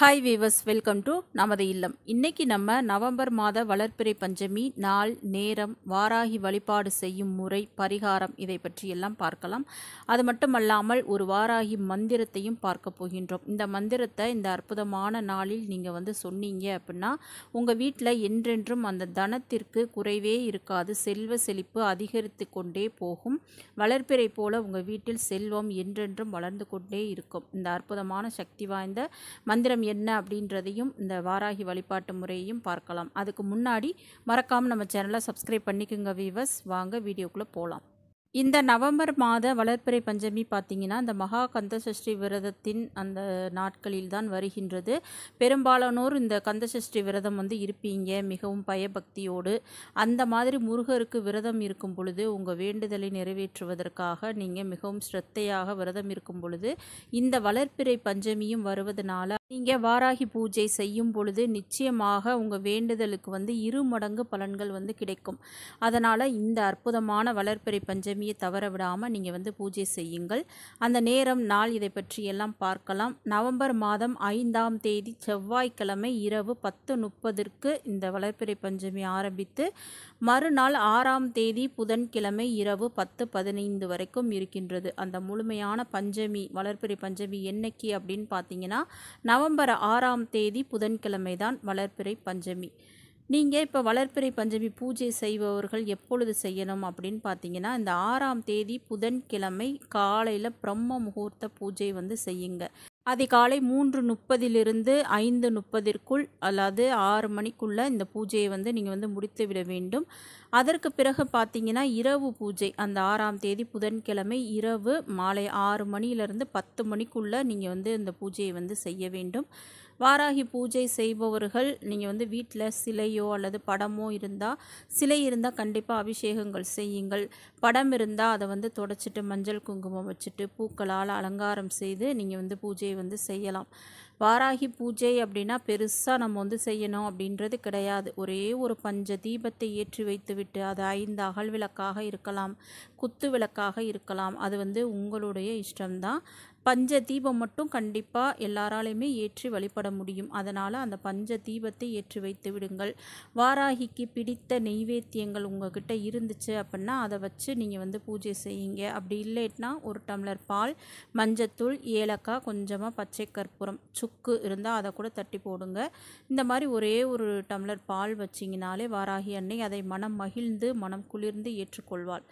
hi viewers welcome to நமது இல்லம் இன்றைக்கி நம்ம நவம்பர் மாத வளர்ப்பிறை பஞ்சமி நாள் நேரம் வாராகி வழிபாடு செய்யும் முறை பரிகாரம் இதை பற்றி எல்லாம் பார்க்கலாம் அது மட்டுமல்லாமல் ஒரு வாராகி மந்திரத்தையும் பார்க்க போகின்றோம் இந்த மந்திரத்தை இந்த அற்புதமான நாளில் நீங்கள் வந்து சொன்னீங்க அப்படின்னா உங்கள் வீட்டில் என்றென்றும் அந்த தனத்திற்கு குறைவே இருக்காது செல்வ செழிப்பு அதிகரித்து கொண்டே போகும் வளர்ப்பிறை போல உங்கள் வீட்டில் செல்வம் என்றென்றும் வளர்ந்து கொண்டே இருக்கும் இந்த அற்புதமான சக்தி வாய்ந்த மந்திரம் என்ன அப்படின்றதையும் இந்த வாராகி வழிபாட்டு முறையையும் பார்க்கலாம் அதுக்கு முன்னாடி மறக்காமல் நம்ம சேனலை சப்ஸ்கிரைப் பண்ணிக்கோங்க வீவர்ஸ் வாங்க வீடியோக்குள்ளே போகலாம் இந்த நவம்பர் மாத வளர்ப்பிறை பஞ்சமி பார்த்திங்கன்னா இந்த மகா கந்தசஷ்டி விரதத்தின் அந்த நாட்களில் தான் வருகின்றது பெரும்பாலானோர் இந்த கந்தசஷ்டி விரதம் வந்து இருப்பீங்க மிகவும் பயபக்தியோடு அந்த மாதிரி முருகருக்கு விரதம் இருக்கும் பொழுது உங்கள் வேண்டுதலை நிறைவேற்றுவதற்காக நீங்கள் மிகவும் ஸ்ரத்தையாக விரதம் இருக்கும் பொழுது இந்த வளர்ப்பிறை பஞ்சமியும் வருவதனால நீங்கள் வாராகி பூஜை செய்யும் பொழுது நிச்சயமாக உங்கள் வேண்டுதலுக்கு வந்து இரு மடங்கு பலன்கள் வந்து கிடைக்கும் அதனால் இந்த அற்புதமான வளர்ப்பறை பஞ்சமியை தவற விடாமல் நீங்கள் வந்து பூஜை செய்யுங்கள் அந்த நேரம் நாள் இதை பற்றி எல்லாம் பார்க்கலாம் நவம்பர் மாதம் ஐந்தாம் தேதி செவ்வாய்க்கிழமை இரவு பத்து முப்பதற்கு இந்த வளர்ப்பறை பஞ்சமி ஆரம்பித்து மறுநாள் ஆறாம் தேதி புதன்கிழமை இரவு பத்து பதினைந்து வரைக்கும் இருக்கின்றது அந்த முழுமையான பஞ்சமி வளர்ப்பறை பஞ்சமி என்னைக்கு அப்படின்னு பார்த்தீங்கன்னா நவம்பர் ஆறாம் தேதி புதன்கிழமை தான் வளர்ப்பிறை பஞ்சமி நீங்கள் இப்போ வளர்ப்பிறை பஞ்சமி பூஜை செய்பவர்கள் எப்பொழுது செய்யணும் அப்படின்னு பார்த்தீங்கன்னா இந்த ஆறாம் தேதி புதன்கிழமை காலையில் பிரம்ம முகூர்த்த பூஜை வந்து செய்யுங்க அதிகாலை மூன்று முப்பதிலிருந்து ஐந்து முப்பதிற்குள் அல்லது ஆறு மணிக்குள்ளே இந்த பூஜையை வந்து நீங்கள் வந்து முடித்து விட வேண்டும் அதற்கு பிறகு பார்த்தீங்கன்னா இரவு பூஜை அந்த ஆறாம் தேதி புதன்கிழமை இரவு மாலை ஆறு மணியிலிருந்து பத்து மணிக்குள்ளே நீங்கள் வந்து இந்த பூஜையை வந்து செய்ய வேண்டும் வாராகி பூஜை செய்பவர்கள் நீங்கள் வந்து வீட்டில் சிலையோ அல்லது படமோ இருந்தால் சிலை இருந்தால் கண்டிப்பாக அபிஷேகங்கள் செய்யுங்கள் படம் இருந்தால் அதை வந்து தொடச்சிட்டு மஞ்சள் குங்குமம் வச்சுட்டு பூக்களால் அலங்காரம் செய்து நீங்கள் வந்து பூஜையை வந்து செய்யலாம் வாராகி பூஜை அப்படின்னா பெருசாக நம்ம வந்து செய்யணும் அப்படின்றது கிடையாது ஒரே ஒரு பஞ்ச தீபத்தை ஏற்றி வைத்துவிட்டு அது ஐந்து அகல் விளக்காக இருக்கலாம் குத்து விளக்காக இருக்கலாம் அது வந்து உங்களுடைய இஷ்டம்தான் பஞ்ச தீபம் மட்டும் கண்டிப்பாக எல்லாராலையுமே ஏற்றி வழிபட முடியும் அதனால் அந்த பஞ்ச தீபத்தை ஏற்றி வைத்து விடுங்கள் வாராகிக்கு பிடித்த நெய்வேத்தியங்கள் உங்ககிட்ட இருந்துச்சு அப்படின்னா அதை வச்சு நீங்கள் வந்து பூஜை செய்யுங்க அப்படி இல்லைன்னா ஒரு டம்ளர் பால் மஞ்சத்தூள் ஏலக்காய் கொஞ்சமாக பச்சை கற்பூரம் சுக்கு இருந்தால் அதை கூட தட்டி போடுங்க இந்த மாதிரி ஒரே ஒரு டம்ளர் பால் வச்சிங்கனாலே வாராகி அன்னை அதை மனம் மகிழ்ந்து மனம் குளிர்ந்து ஏற்றுக்கொள்வாள்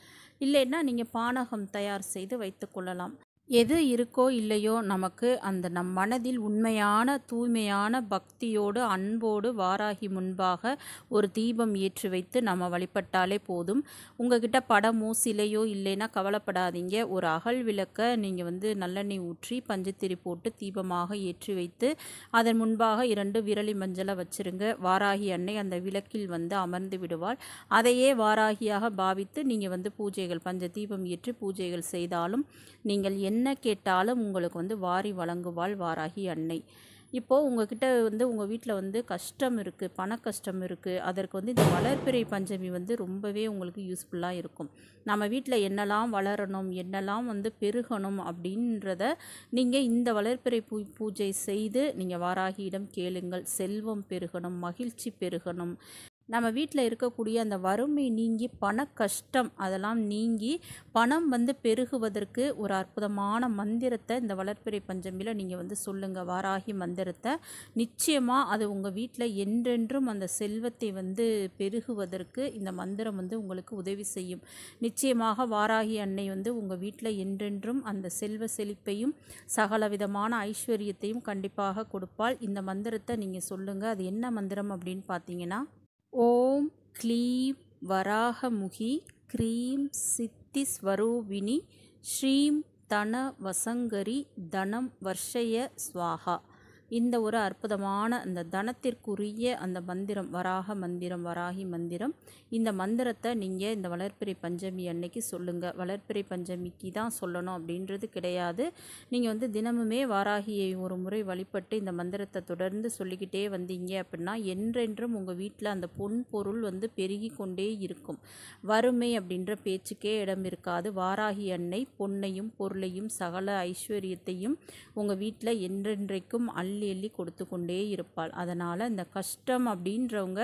இல்லைன்னா நீங்கள் பானகம் தயார் செய்து வைத்து கொள்ளலாம் எது இருக்கோ இல்லையோ நமக்கு அந்த நம் மனதில் உண்மையான தூய்மையான பக்தியோடு அன்போடு வாராகி முன்பாக ஒரு தீபம் ஏற்றி வைத்து நம்ம வழிபட்டாலே போதும் உங்ககிட்ட படமோ சிலையோ இல்லைன்னா கவலைப்படாதீங்க ஒரு அகல் விளக்க நீங்கள் வந்து நல்லெண்ணெய் ஊற்றி பஞ்சத்திரி போட்டு தீபமாக ஏற்றி வைத்து அதன் முன்பாக இரண்டு விரலி மஞ்சளை வச்சுருங்க வாராகி அன்னை அந்த விளக்கில் வந்து அமர்ந்து விடுவாள் அதையே வாராகியாக பாவித்து நீங்கள் வந்து பூஜைகள் பஞ்ச தீபம் ஏற்றி பூஜைகள் செய்தாலும் நீங்கள் என் என்ன கேட்டாலும் உங்களுக்கு வந்து வாரி வழங்குவாள் வாராகி அன்னை இப்போது உங்ககிட்ட வந்து உங்கள் வீட்டில் வந்து கஷ்டம் இருக்குது பண கஷ்டம் இருக்குது அதற்கு வந்து இந்த வளர்பிறை பஞ்சமி வந்து ரொம்பவே உங்களுக்கு யூஸ்ஃபுல்லாக இருக்கும் நம்ம வீட்டில் என்னெல்லாம் வளரணும் என்னெல்லாம் வந்து பெருகணும் அப்படின்றத நீங்கள் இந்த வளர்பிறை பூ பூஜை செய்து நீங்கள் வாராகியிடம் கேளுங்கள் செல்வம் பெருகணும் மகிழ்ச்சி பெருகணும் நம்ம வீட்டில் இருக்கக்கூடிய அந்த வறுமை நீங்கி பண கஷ்டம் அதெல்லாம் நீங்கி பணம் வந்து பெருகுவதற்கு ஒரு அற்புதமான மந்திரத்தை இந்த வளர்ப்பிறை பஞ்சமியில் நீங்கள் வந்து சொல்லுங்கள் வாராகி மந்திரத்தை நிச்சயமாக அது உங்கள் வீட்டில் என்றென்றும் அந்த செல்வத்தை வந்து பெருகுவதற்கு இந்த மந்திரம் வந்து உங்களுக்கு உதவி செய்யும் நிச்சயமாக வாராகி அன்னை வந்து உங்கள் வீட்டில் என்றென்றும் அந்த செல்வ செழிப்பையும் சகல விதமான ஐஸ்வர்யத்தையும் கண்டிப்பாக கொடுப்பால் இந்த மந்திரத்தை நீங்கள் சொல்லுங்கள் அது என்ன மந்திரம் அப்படின்னு பார்த்தீங்கன்னா ஓம் க்ளீம் வராகமுகி க்ரீம் சித்திஸ்வரூபிணி ஸ்ரீம் தன வசங்கரி தனம் வர்ஷய ஸ்வாகா இந்த ஒரு அற்புதமான அந்த தனத்திற்குரிய அந்த மந்திரம் வராக மந்திரம் வராகி மந்திரம் இந்த மந்திரத்தை நீங்கள் இந்த வளர்ப்பிரை பஞ்சமி அன்னைக்கு சொல்லுங்கள் வளர்ப்பிறை பஞ்சமிக்கு தான் சொல்லணும் அப்படின்றது கிடையாது நீங்கள் வந்து தினமுமே வாராகியை ஒரு முறை வழிபட்டு இந்த மந்திரத்தை தொடர்ந்து சொல்லிக்கிட்டே வந்தீங்க அப்படின்னா என்றென்றும் உங்கள் வீட்டில் அந்த பொன் பொருள் வந்து பெருகி கொண்டே இருக்கும் வறுமை அப்படின்ற பேச்சுக்கே இடம் இருக்காது வாராகி அன்னை பொன்னையும் பொருளையும் சகல ஐஸ்வர்யத்தையும் உங்கள் வீட்டில் என்றென்றைக்கும் அல் அள்ளி அள்ளி கொடுத்து கொண்டே இருப்பாள் அதனால் இந்த கஷ்டம் அப்படின்றவங்க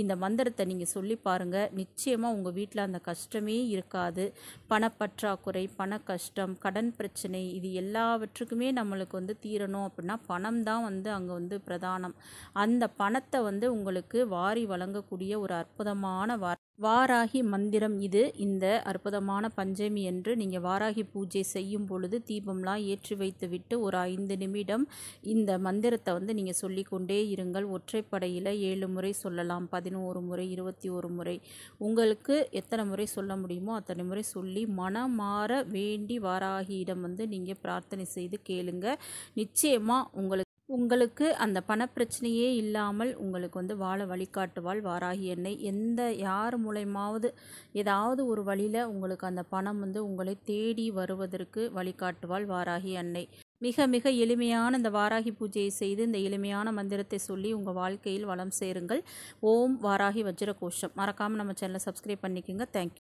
இந்த மந்திரத்தை நீங்கள் சொல்லி பாருங்கள் நிச்சயமாக உங்கள் வீட்டில் அந்த கஷ்டமே இருக்காது பணப்பற்றாக்குறை பண கஷ்டம் கடன் பிரச்சனை இது எல்லாவற்றுக்குமே நம்மளுக்கு வந்து தீரணும் அப்படின்னா பணம் தான் வந்து அங்கே வந்து பிரதானம் அந்த பணத்தை வந்து உங்களுக்கு வாரி வழங்கக்கூடிய ஒரு அற்புதமான வார வாராகி மந்திரம் இது இந்த அற்புதமான பஞ்சமி என்று நீங்கள் வாராகி பூஜை செய்யும் பொழுது தீபம்லாம் ஏற்றி வைத்து விட்டு ஒரு ஐந்து நிமிடம் இந்த மந்திரத்தை வந்து நீங்கள் சொல்லிக்கொண்டே இருங்கள் ஒற்றைப்படையில் ஏழு முறை சொல்லலாம் பதினோரு முறை இருபத்தி ஒரு முறை உங்களுக்கு எத்தனை முறை சொல்ல முடியுமோ அத்தனை முறை சொல்லி மனமாற வேண்டி வாராகியிடம் வந்து நீங்கள் பிரார்த்தனை செய்து கேளுங்க நிச்சயமாக உங்களுக்கு உங்களுக்கு அந்த பணப்பிரச்சனையே இல்லாமல் உங்களுக்கு வந்து வாழ வழிகாட்டுவாள் வாராகி எண்ணெய் எந்த யார் மூலயமாவது ஏதாவது ஒரு வழியில் உங்களுக்கு அந்த பணம் வந்து உங்களை தேடி வருவதற்கு வழிகாட்டுவாள் வாராகி அன்னை மிக மிக எளிமையான இந்த வாராகி பூஜையை செய்து இந்த எளிமையான மந்திரத்தை சொல்லி உங்கள் வாழ்க்கையில் வளம் சேருங்கள் ஓம் வாராகி வஜ்ர கோஷம் மறக்காமல் நம்ம சேனலை சப்ஸ்கிரைப் பண்ணிக்கோங்க தேங்க்யூ